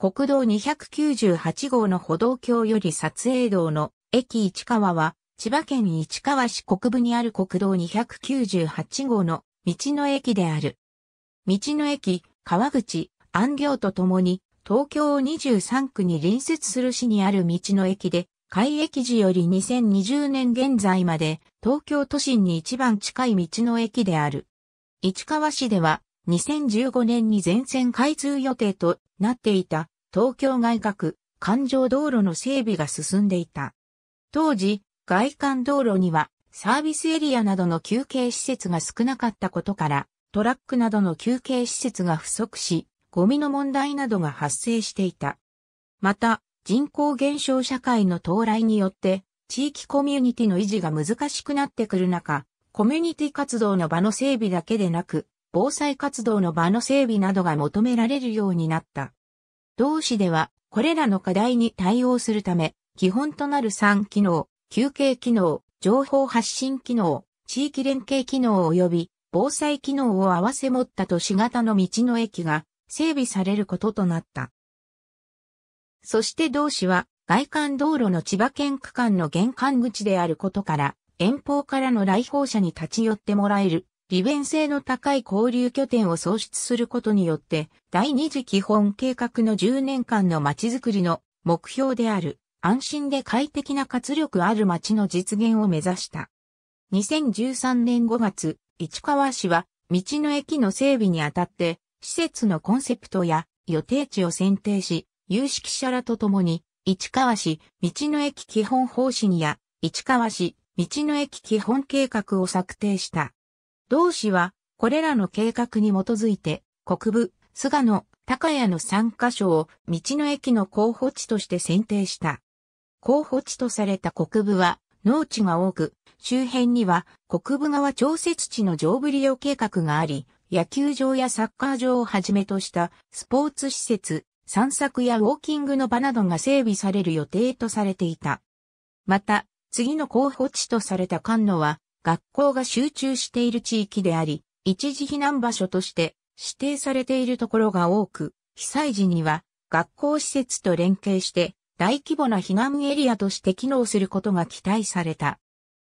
国道298号の歩道橋より撮影道の駅市川は、千葉県市川市国部にある国道298号の道の駅である。道の駅、川口、安行とともに、東京23区に隣接する市にある道の駅で、開駅時より2020年現在まで東京都心に一番近い道の駅である。市川市では2015年に全線開通予定となっていた東京外郭環状道路の整備が進んでいた。当時、外環道路にはサービスエリアなどの休憩施設が少なかったことから、トラックなどの休憩施設が不足し、ゴミの問題などが発生していた。また、人口減少社会の到来によって、地域コミュニティの維持が難しくなってくる中、コミュニティ活動の場の整備だけでなく、防災活動の場の整備などが求められるようになった。同市では、これらの課題に対応するため、基本となる3機能、休憩機能、情報発信機能、地域連携機能及び防災機能を合わせ持った都市型の道の駅が整備されることとなった。そして同市は外環道路の千葉県区間の玄関口であることから、遠方からの来訪者に立ち寄ってもらえる利便性の高い交流拠点を創出することによって、第二次基本計画の10年間の街づくりの目標である、安心で快適な活力ある街の実現を目指した。2013年5月、市川市は、道の駅の整備にあたって、施設のコンセプトや予定地を選定し、有識者らと共に、市川市道の駅基本方針や、市川市道の駅基本計画を策定した。同市は、これらの計画に基づいて、国部、菅野、高谷の3カ所を道の駅の候補地として選定した。候補地とされた国部は農地が多く、周辺には国部川調節地の上部利用計画があり、野球場やサッカー場をはじめとしたスポーツ施設、散策やウォーキングの場などが整備される予定とされていた。また、次の候補地とされた菅野は、学校が集中している地域であり、一時避難場所として指定されているところが多く、被災時には学校施設と連携して大規模な避難エリアとして機能することが期待された。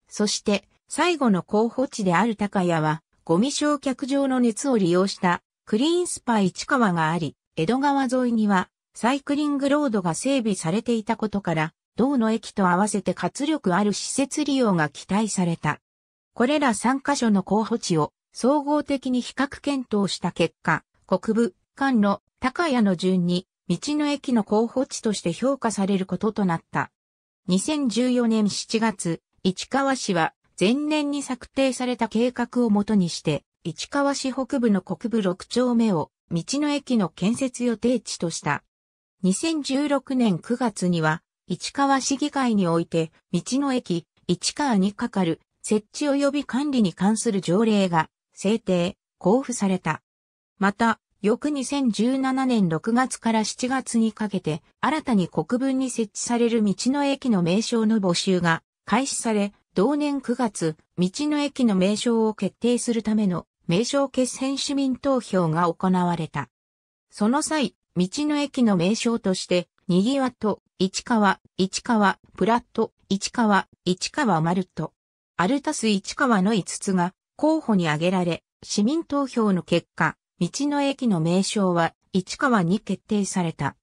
そして最後の候補地である高屋はゴミ焼却場の熱を利用したクリーンスパ市川があり、江戸川沿いにはサイクリングロードが整備されていたことから、道の駅と合わせて活力ある施設利用が期待された。これら3カ所の候補地を総合的に比較検討した結果、国部、関路、高谷の順に、道の駅の候補地として評価されることとなった。2014年7月、市川市は前年に策定された計画をもとにして、市川市北部の国部6丁目を道の駅の建設予定地とした。2016年9月には、市川市議会において、道の駅、市川にかかる設置及び管理に関する条例が制定、交付された。また、翌2017年6月から7月にかけて、新たに国分に設置される道の駅の名称の募集が開始され、同年9月、道の駅の名称を決定するための名称決選市民投票が行われた。その際、道の駅の名称として、にぎわと、市川、市川、プラット、市川、市川マルト、アルタス市川の5つが候補に挙げられ、市民投票の結果、道の駅の名称は市川に決定された。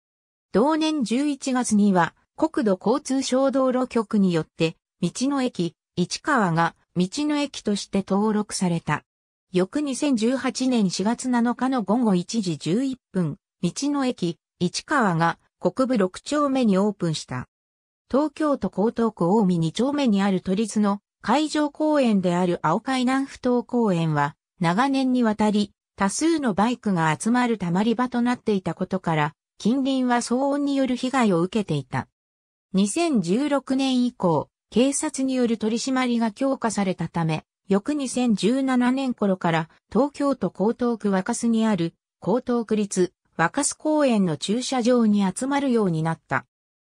同年11月には国土交通省道路局によって道の駅市川が道の駅として登録された。翌2018年4月7日の午後1時11分、道の駅市川が国部6丁目にオープンした。東京都江東区大見2丁目にある都立の海上公園である青海南不頭公園は、長年にわたり、多数のバイクが集まる溜まり場となっていたことから、近隣は騒音による被害を受けていた。2016年以降、警察による取り締まりが強化されたため、翌2017年頃から東京都江東区若洲にある江東区立若洲公園の駐車場に集まるようになった。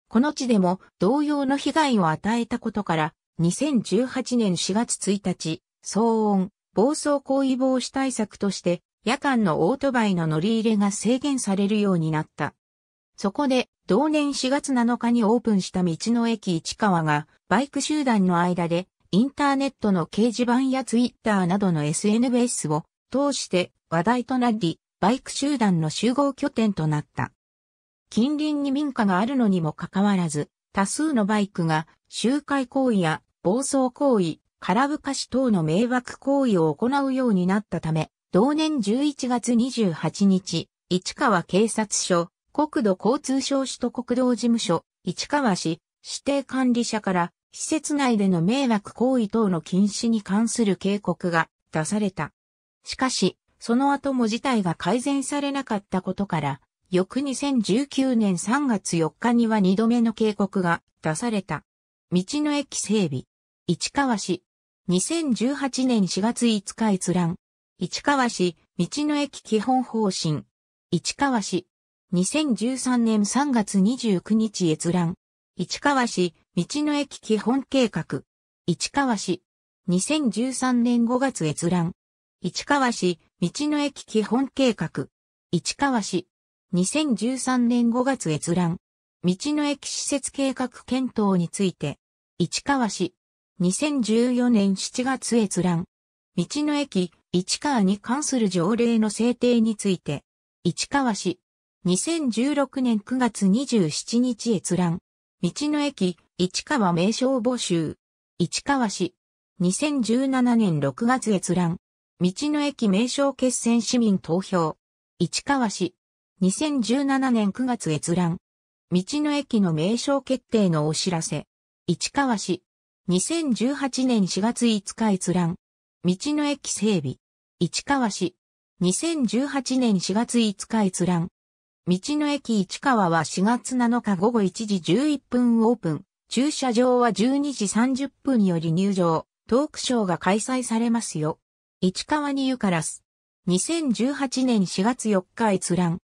この地でも同様の被害を与えたことから2018年4月1日、騒音、暴走行為防止対策として、夜間のオートバイの乗り入れが制限されるようになった。そこで、同年4月7日にオープンした道の駅市川が、バイク集団の間で、インターネットの掲示板やツイッターなどの SNS を通して話題となり、バイク集団の集合拠点となった。近隣に民家があるのにもかかわらず、多数のバイクが周回行為や暴走行為、空ぶかし等の迷惑行為を行うようになったため、同年11月28日、市川警察署、国土交通省首都国道事務所、市川市、指定管理者から、施設内での迷惑行為等の禁止に関する警告が出された。しかし、その後も事態が改善されなかったことから、翌2019年3月4日には2度目の警告が出された。道の駅整備。市川市。2018年4月5日閲覧。市川市、道の駅基本方針。市川市。2013年3月29日閲覧。市川市、道の駅基本計画。市川市。2013年5月閲覧。市川市、道の駅基本計画。市川市。2013年5月閲覧。道の駅施設計画検討について。市川市。2014年7月閲覧。道の駅、市川に関する条例の制定について、市川市、2016年9月27日閲覧。道の駅、市川名称募集。市川市、2017年6月閲覧。道の駅名称決戦市民投票。市川市、2017年9月閲覧。道の駅の名称決定のお知らせ。市川市、2018年4月5日閲覧。道の駅整備。市川市。2018年4月5日閲覧。道の駅市川は4月7日午後1時11分オープン。駐車場は12時30分より入場。トークショーが開催されますよ。市川にゆからす。2018年4月4日閲覧。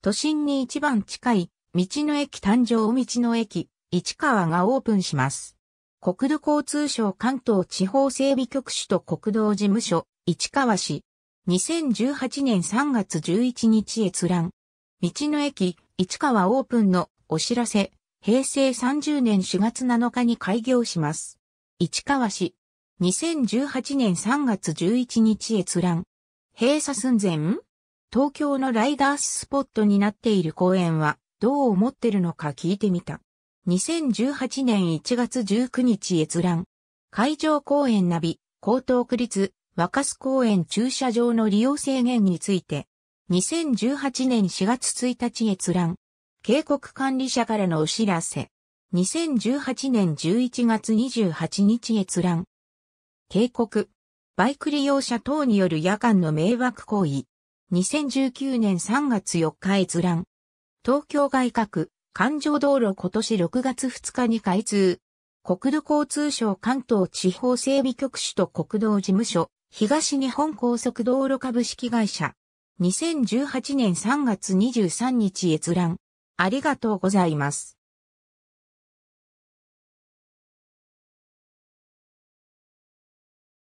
都心に一番近い、道の駅誕生道の駅、市川がオープンします。国土交通省関東地方整備局首都国道事務所、市川市。2018年3月11日閲覧。道の駅、市川オープンのお知らせ、平成30年4月7日に開業します。市川市。2018年3月11日閲覧。閉鎖寸前東京のライダーススポットになっている公園はどう思ってるのか聞いてみた。2018年1月19日閲覧。海上公園ナビ、江東区立、若洲公園駐車場の利用制限について、2018年4月1日閲覧。警告管理者からのお知らせ。2018年11月28日閲覧。警告。バイク利用者等による夜間の迷惑行為。2019年3月4日閲覧。東京外閣、環状道路今年6月2日に開通。国土交通省関東地方整備局首都国道事務所、東日本高速道路株式会社。2018年3月23日閲覧。ありがとうございます。